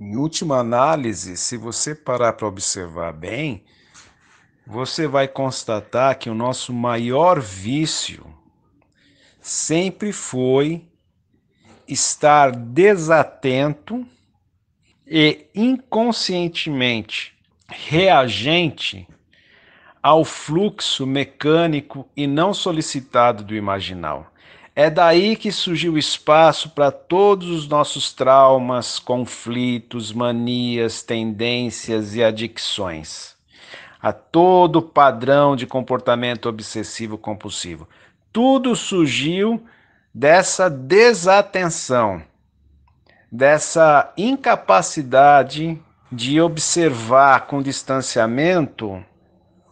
Em última análise, se você parar para observar bem, você vai constatar que o nosso maior vício sempre foi estar desatento e inconscientemente reagente ao fluxo mecânico e não solicitado do imaginal. É daí que surgiu o espaço para todos os nossos traumas, conflitos, manias, tendências e adicções. A todo padrão de comportamento obsessivo compulsivo. Tudo surgiu dessa desatenção, dessa incapacidade de observar com distanciamento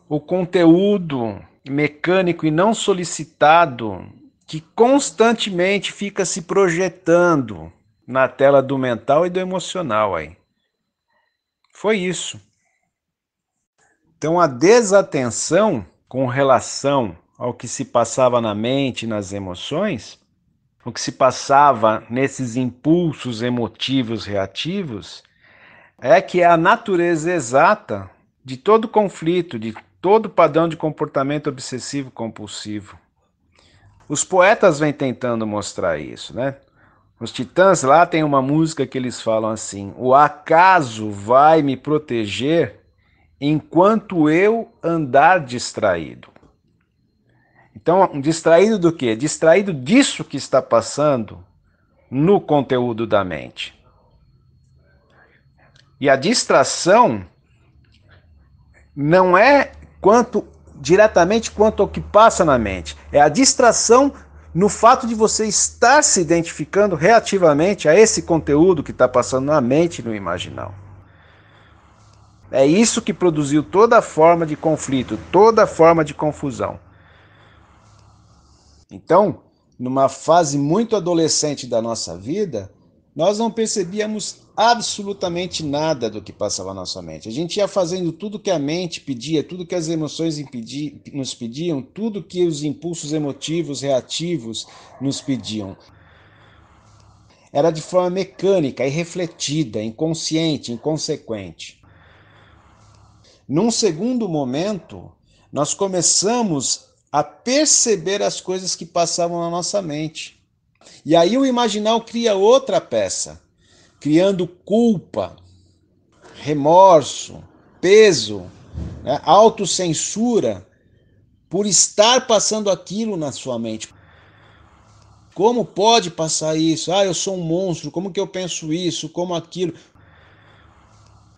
o conteúdo mecânico e não solicitado que constantemente fica se projetando na tela do mental e do emocional aí. Foi isso. Então a desatenção com relação ao que se passava na mente, nas emoções, o que se passava nesses impulsos emotivos reativos, é que é a natureza exata de todo conflito, de todo padrão de comportamento obsessivo compulsivo. Os poetas vêm tentando mostrar isso, né? Os Titãs lá tem uma música que eles falam assim: "O acaso vai me proteger enquanto eu andar distraído". Então, distraído do quê? Distraído disso que está passando no conteúdo da mente. E a distração não é quanto diretamente quanto ao que passa na mente. É a distração no fato de você estar se identificando reativamente a esse conteúdo que está passando na mente no imaginal. É isso que produziu toda forma de conflito, toda forma de confusão. Então, numa fase muito adolescente da nossa vida, nós não percebíamos absolutamente nada do que passava na nossa mente. A gente ia fazendo tudo que a mente pedia, tudo que as emoções impedi nos pediam, tudo que os impulsos emotivos reativos nos pediam. Era de forma mecânica, irrefletida, inconsciente, inconsequente. Num segundo momento, nós começamos a perceber as coisas que passavam na nossa mente e aí o imaginal cria outra peça, criando culpa, remorso, peso, né? autocensura por estar passando aquilo na sua mente. Como pode passar isso? Ah, eu sou um monstro, como que eu penso isso, como aquilo?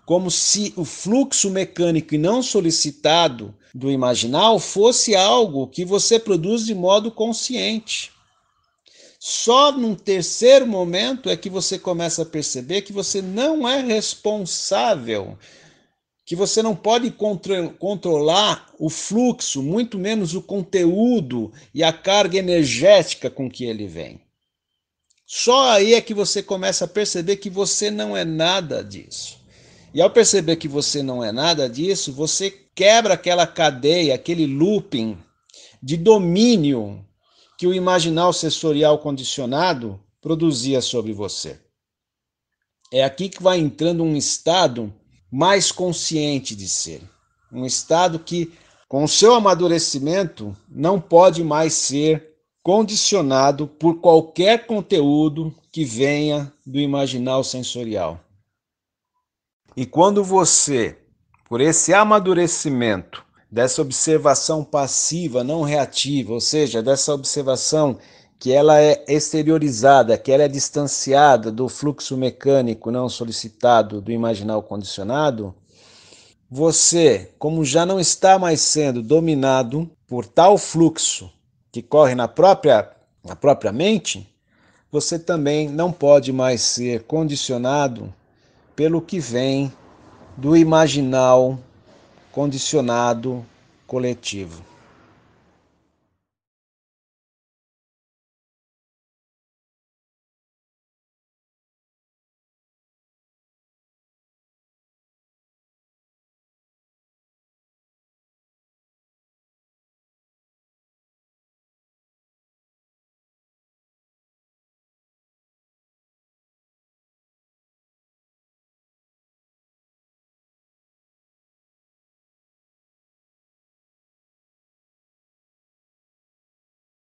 Como se o fluxo mecânico e não solicitado do imaginal fosse algo que você produz de modo consciente. Só num terceiro momento é que você começa a perceber que você não é responsável, que você não pode contro controlar o fluxo, muito menos o conteúdo e a carga energética com que ele vem. Só aí é que você começa a perceber que você não é nada disso. E ao perceber que você não é nada disso, você quebra aquela cadeia, aquele looping de domínio que o imaginal sensorial condicionado produzia sobre você. É aqui que vai entrando um estado mais consciente de ser, um estado que, com o seu amadurecimento, não pode mais ser condicionado por qualquer conteúdo que venha do imaginal sensorial. E quando você, por esse amadurecimento, dessa observação passiva, não reativa, ou seja, dessa observação que ela é exteriorizada, que ela é distanciada do fluxo mecânico não solicitado do imaginal condicionado, você, como já não está mais sendo dominado por tal fluxo que corre na própria, na própria mente, você também não pode mais ser condicionado pelo que vem do imaginal condicionado coletivo.